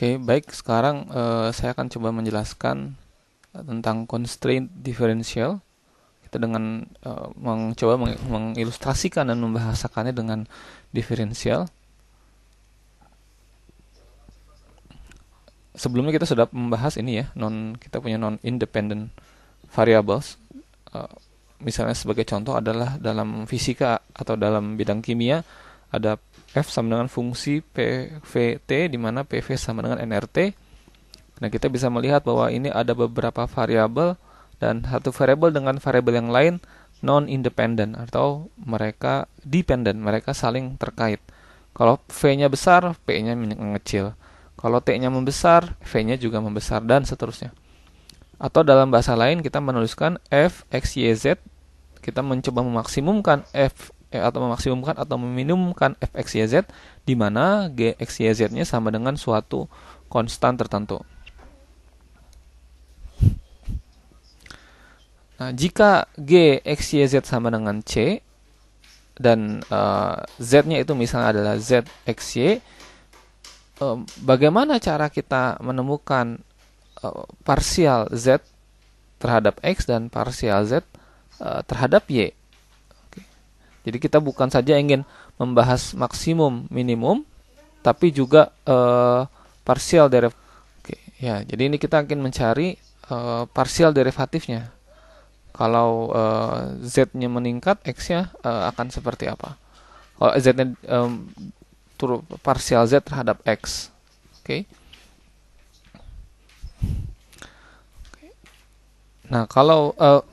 Oke, okay, baik. Sekarang uh, saya akan coba menjelaskan eh, tentang constraint differential. Kita dengan uh, eh, mencoba meng mengilustrasikan dan membahasakannya dengan differential. Sebelumnya kita sudah membahas ini ya, non kita punya non independent variables. Uh, misalnya sebagai contoh adalah dalam fisika atau dalam bidang kimia ada F sama dengan fungsi PVT di mana PV sama dengan NRT. Nah, kita bisa melihat bahwa ini ada beberapa variabel dan satu variabel dengan variabel yang lain non independent atau mereka dependent, mereka saling terkait. Kalau V-nya besar, P-nya mengecil. Kalau T-nya membesar, V-nya juga membesar dan seterusnya. Atau dalam bahasa lain kita menuliskan F, X, Y, Z. Kita mencoba memaksimumkan F, eh, atau memaksimumkan atau meminumkan fxyz di mana gxyz-nya sama dengan suatu konstan tertentu. Nah, jika G, X, Y, Z sama dengan C, dan uh, eh, Z-nya itu misalnya adalah Z, X, Y, uh, bagaimana cara kita menemukan uh, parsial Z terhadap X dan parsial Z uh, terhadap Y? Jadi kita bukan saja ingin membahas maksimum minimum, tapi juga uh, parsial derivatif. Oke, ya. Jadi ini kita ingin mencari uh, parsial derivatifnya. Kalau uh, z-nya meningkat, x-nya uh, akan seperti apa? Kalau z-nya um, tur parsial z terhadap x, oke? Okay. Nah, kalau uh,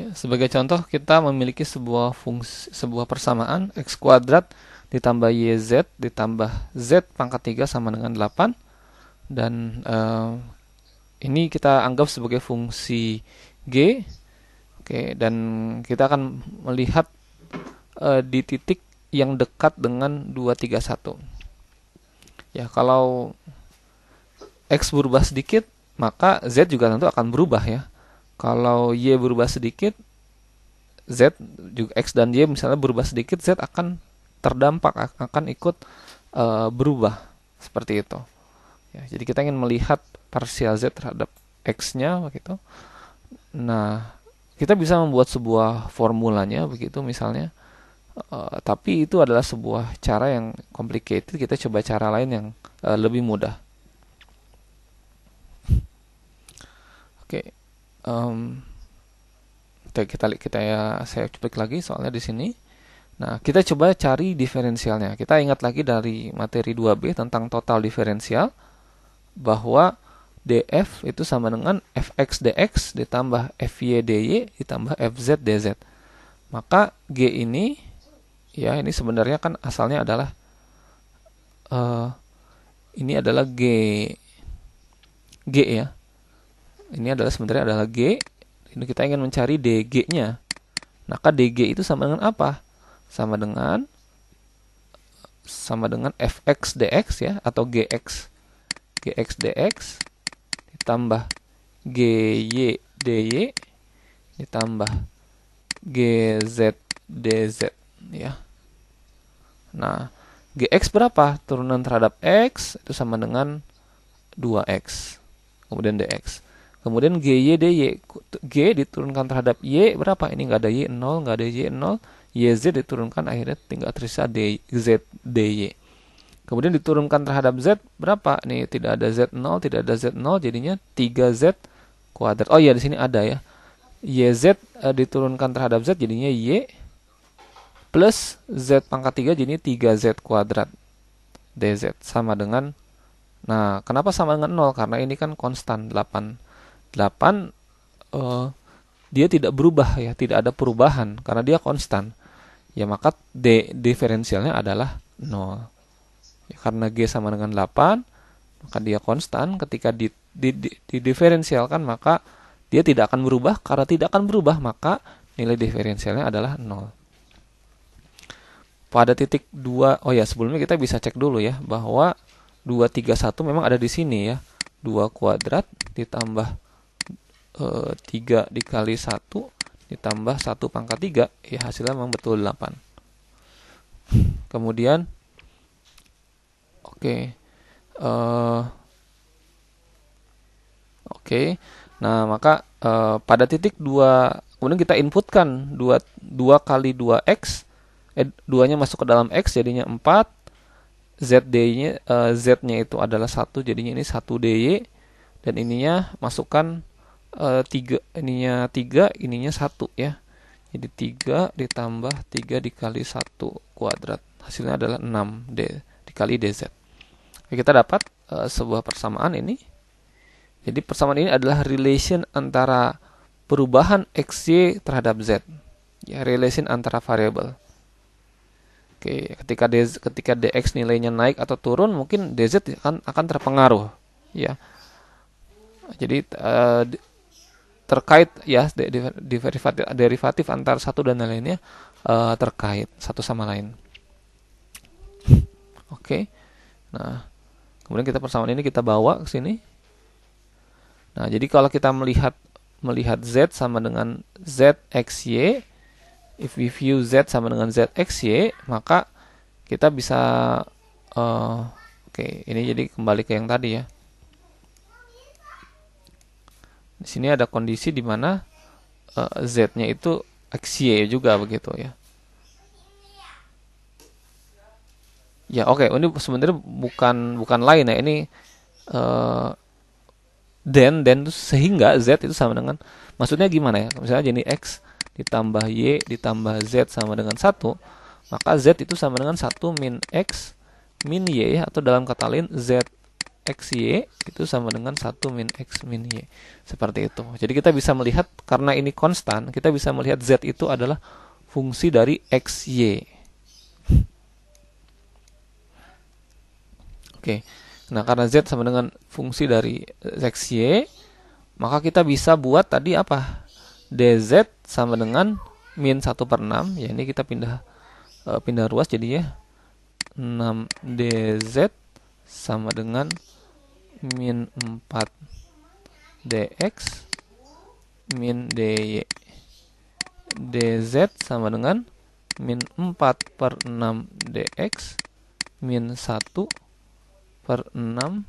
Ya, sebagai contoh kita memiliki sebuah fungsi sebuah persamaan x kuadrat ditambah yz ditambah z pangkat 3 sama dengan 8 dan uh, ini kita anggap sebagai fungsi g. Oke, dan kita akan melihat uh, di titik yang dekat dengan 231. Ya, kalau x berubah sedikit, maka z juga tentu akan berubah ya kalau Y berubah sedikit, Z juga X dan Y misalnya berubah sedikit, Z akan terdampak, akan ikut uh, berubah seperti itu. Ya, jadi kita ingin melihat parsial Z terhadap X-nya begitu. Nah, kita bisa membuat sebuah formulanya begitu misalnya uh, tapi itu adalah sebuah cara yang complicated kita coba cara lain yang uh, lebih mudah oke okay um, kita kita kita ya saya cuplik lagi soalnya di sini. Nah, kita coba cari diferensialnya. Kita ingat lagi dari materi 2B tentang total diferensial bahwa df itu sama dengan fx dx ditambah fy dy ditambah fz dz. Maka g ini ya ini sebenarnya kan asalnya adalah uh, ini adalah g g ya ini adalah sebenarnya adalah G ini kita ingin mencari DG-nya maka nah, DG itu sama dengan apa? sama dengan sama dengan fx dx ya atau gx gx dx ditambah gy dy ditambah gz dz ya nah gx berapa turunan terhadap x itu sama dengan 2x kemudian dx Kemudian g y d y G diturunkan terhadap Y berapa? Ini nggak ada Y 0, nggak ada Y 0. y z diturunkan akhirnya tinggal tersisa D, Z d y. Kemudian diturunkan terhadap Z berapa? Ini tidak ada Z 0, tidak ada Z 0 jadinya 3Z kuadrat. Oh iya di sini ada ya. Z z eh, diturunkan terhadap Z jadinya Y plus Z pangkat 3 jadinya 3Z kuadrat. DZ sama dengan Nah, kenapa sama dengan 0? Karena ini kan konstan 8 8 uh, eh, dia tidak berubah ya, tidak ada perubahan karena dia konstan. Ya maka D diferensialnya adalah 0. Ya, karena G sama dengan 8, maka dia konstan ketika di, di, di, didiferensialkan maka dia tidak akan berubah karena tidak akan berubah maka nilai diferensialnya adalah 0. Pada titik 2, oh ya sebelumnya kita bisa cek dulu ya bahwa 231 memang ada di sini ya. 2 kuadrat ditambah e, eh, 3 dikali 1 ditambah 1 pangkat 3 ya hasilnya memang betul 8 kemudian oke okay, eh, e, oke okay, nah maka e, pada titik 2 kemudian kita inputkan 2, 2 kali 2x eh, 2 nya masuk ke dalam x jadinya 4 ZD-nya uh, Z-nya itu adalah satu jadinya ini 1 DY dan ininya masukkan Eh, tiga ininya tiga ininya satu ya jadi tiga ditambah tiga dikali satu kuadrat hasilnya adalah 6 d dikali dz Oke, kita dapat uh, sebuah persamaan ini jadi persamaan ini adalah relation antara perubahan xy terhadap z ya relation antara variabel Oke, ketika dz, ketika dx nilainya naik atau turun, mungkin dz akan akan terpengaruh, ya. Jadi eh, terkait ya derivatif derivatif antar satu dan lainnya uh, terkait satu sama lain. Oke. Okay. Nah, kemudian kita persamaan ini kita bawa ke sini. Nah, jadi kalau kita melihat melihat z sama dengan zxy if we view z sama dengan zxy maka kita bisa uh, oke, ini jadi kembali ke yang tadi ya. Di sini ada kondisi di mana uh, z-nya itu x y juga begitu ya. Ya oke, okay. ini sebenarnya bukan bukan lain ya ini uh, eh, then then itu sehingga z itu sama dengan maksudnya gimana ya? Misalnya jadi x ditambah y ditambah z sama dengan satu, maka z itu sama dengan satu min x min y atau dalam kata lain z XY itu sama dengan 1 min X min Y. Seperti itu. Jadi kita bisa melihat karena ini konstan, kita bisa melihat Z itu adalah fungsi dari XY. Oke. Nah, karena Z sama dengan fungsi dari XY, maka kita bisa buat tadi apa? DZ sama dengan min 1 per 6. Ya, ini kita pindah eh, pindah ruas jadi ya 6 DZ sama dengan min 4 dx min dy dz sama dengan min 4 per 6 dx min 1 per 6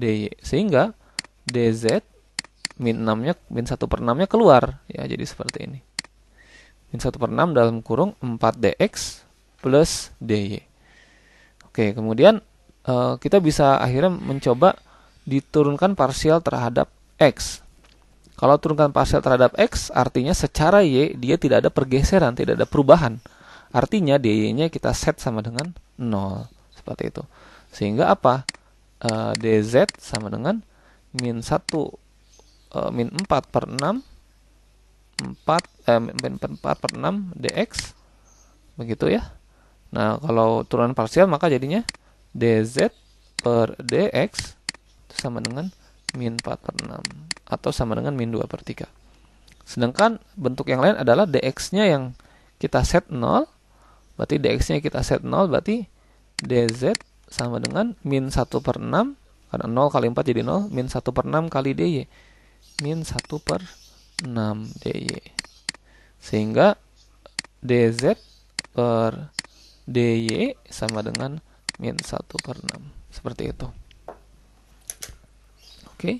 dy sehingga dz min 6 nya min 1 per 6 nya keluar ya jadi seperti ini min 1 per 6 dalam kurung 4 dx plus dy oke kemudian Eh, kita bisa akhirnya mencoba diturunkan parsial terhadap x. Kalau turunkan parsial terhadap x, artinya secara y dia tidak ada pergeseran, tidak ada perubahan. Artinya dy-nya kita set sama dengan 0. Seperti itu. Sehingga apa? E, eh, dz sama dengan min 1 e, min 4 per 6 4 eh, min 4 per 6 eh, dx begitu ya. Nah, kalau turunan parsial maka jadinya dz per dx itu sama dengan min 4 per 6 atau sama dengan min 2 per 3 sedangkan bentuk yang lain adalah dx-nya yang kita set 0 berarti dx-nya kita set 0 berarti dz sama dengan min 1 per 6 karena 0 kali 4 jadi 0 min 1 per 6 kali dy min 1 per 6 dy sehingga dz per dy sama dengan min 1 per 6 seperti itu oke okay.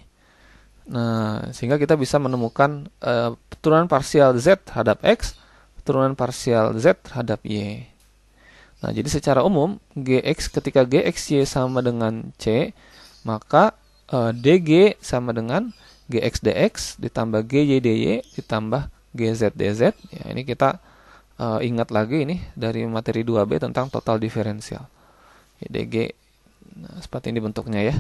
nah sehingga kita bisa menemukan uh, eh, turunan parsial z terhadap x turunan parsial z terhadap y nah jadi secara umum gx ketika gxy sama dengan c maka uh, eh, dg sama dengan gx dx ditambah gy dy ditambah gz dz ya ini kita uh, ingat lagi ini dari materi 2b tentang total diferensial YDG e nah, seperti ini bentuknya ya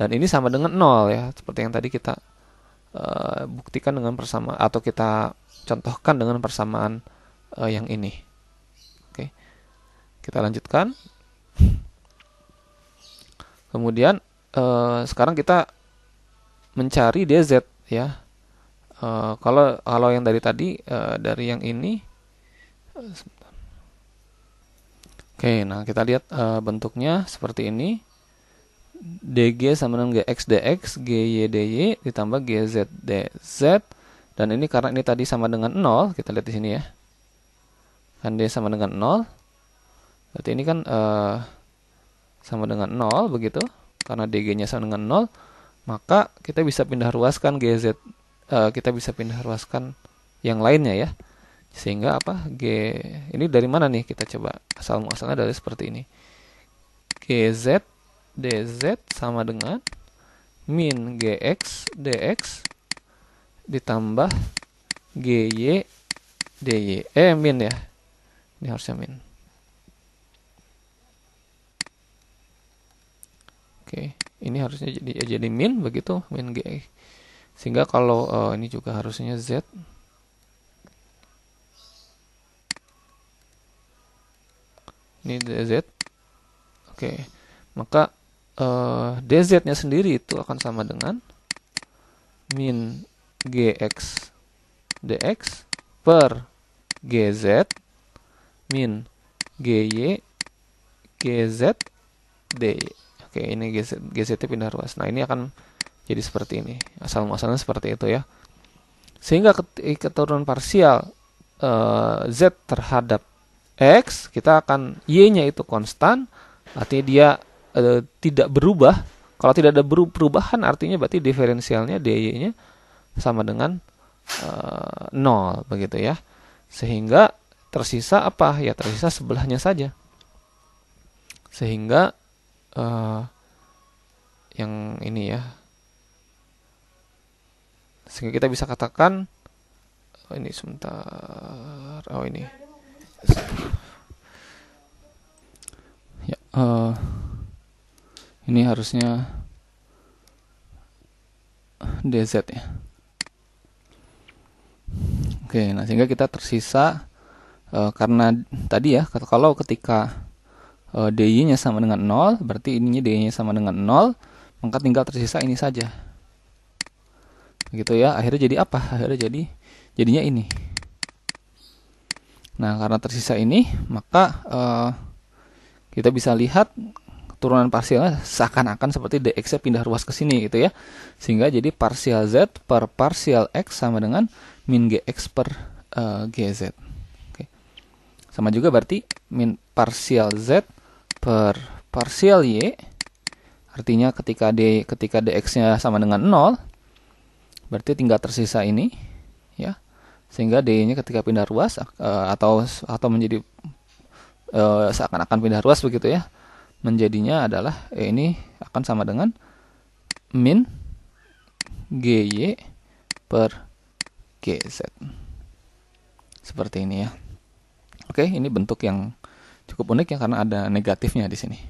dan ini sama dengan nol ya seperti yang tadi kita uh, buktikan dengan persamaan atau kita contohkan dengan persamaan uh, yang ini oke kita lanjutkan kemudian uh, sekarang kita mencari dia z ya uh, kalau kalau yang dari tadi uh, dari yang ini Oke, nah kita lihat uh, bentuknya seperti ini. DG sama dengan GX DX, GY DY ditambah GZ DZ dan ini karena ini tadi sama dengan 0, kita lihat di sini ya. Kan D sama dengan 0. Berarti ini kan uh, sama dengan 0 begitu karena DG-nya sama dengan 0, maka kita bisa pindah ruaskan GZ uh, eh, kita bisa pindah ruaskan yang lainnya ya sehingga apa G ini dari mana nih kita coba asal muasalnya dari seperti ini GZ DZ sama dengan min GX DX ditambah GY DY eh min ya ini harusnya min Oke, ini harusnya jadi jadi min begitu min g. Sehingga kalau uh, ini juga harusnya z ini dz oke maka uh, eh, dz nya sendiri itu akan sama dengan min gx dx per gz min gy gz dy oke ini gz gz pindah ruas nah ini akan jadi seperti ini asal muasalnya seperti itu ya sehingga keturunan parsial uh, z terhadap X, kita akan Y-nya itu konstan, artinya dia e, tidak berubah. Kalau tidak ada perubahan artinya berarti diferensialnya dy-nya sama dengan e, eh, 0 begitu ya. Sehingga tersisa apa? Ya tersisa sebelahnya saja. Sehingga e, yang ini ya. Sehingga kita bisa katakan oh ini sebentar. Oh ini ya uh, ini harusnya DZ ya oke nah sehingga kita tersisa uh, karena tadi ya kalau ketika uh, eh, dy-nya sama dengan 0 berarti ininya dy-nya sama dengan 0 maka tinggal tersisa ini saja gitu ya akhirnya jadi apa akhirnya jadi jadinya ini Nah, karena tersisa ini, maka uh, kita bisa lihat turunan parsialnya seakan-akan seperti dx pindah ruas ke sini gitu ya. Sehingga jadi parsial z per parsial x sama dengan min gx per uh, gz. Okay. Sama juga berarti min parsial z per parsial y artinya ketika d ketika dx-nya sama dengan 0 berarti tinggal tersisa ini ya sehingga D-nya ketika pindah ruas uh, atau atau menjadi uh, seakan-akan pindah ruas begitu ya menjadinya adalah e ini akan sama dengan min g GY per g z seperti ini ya oke ini bentuk yang cukup unik ya karena ada negatifnya di sini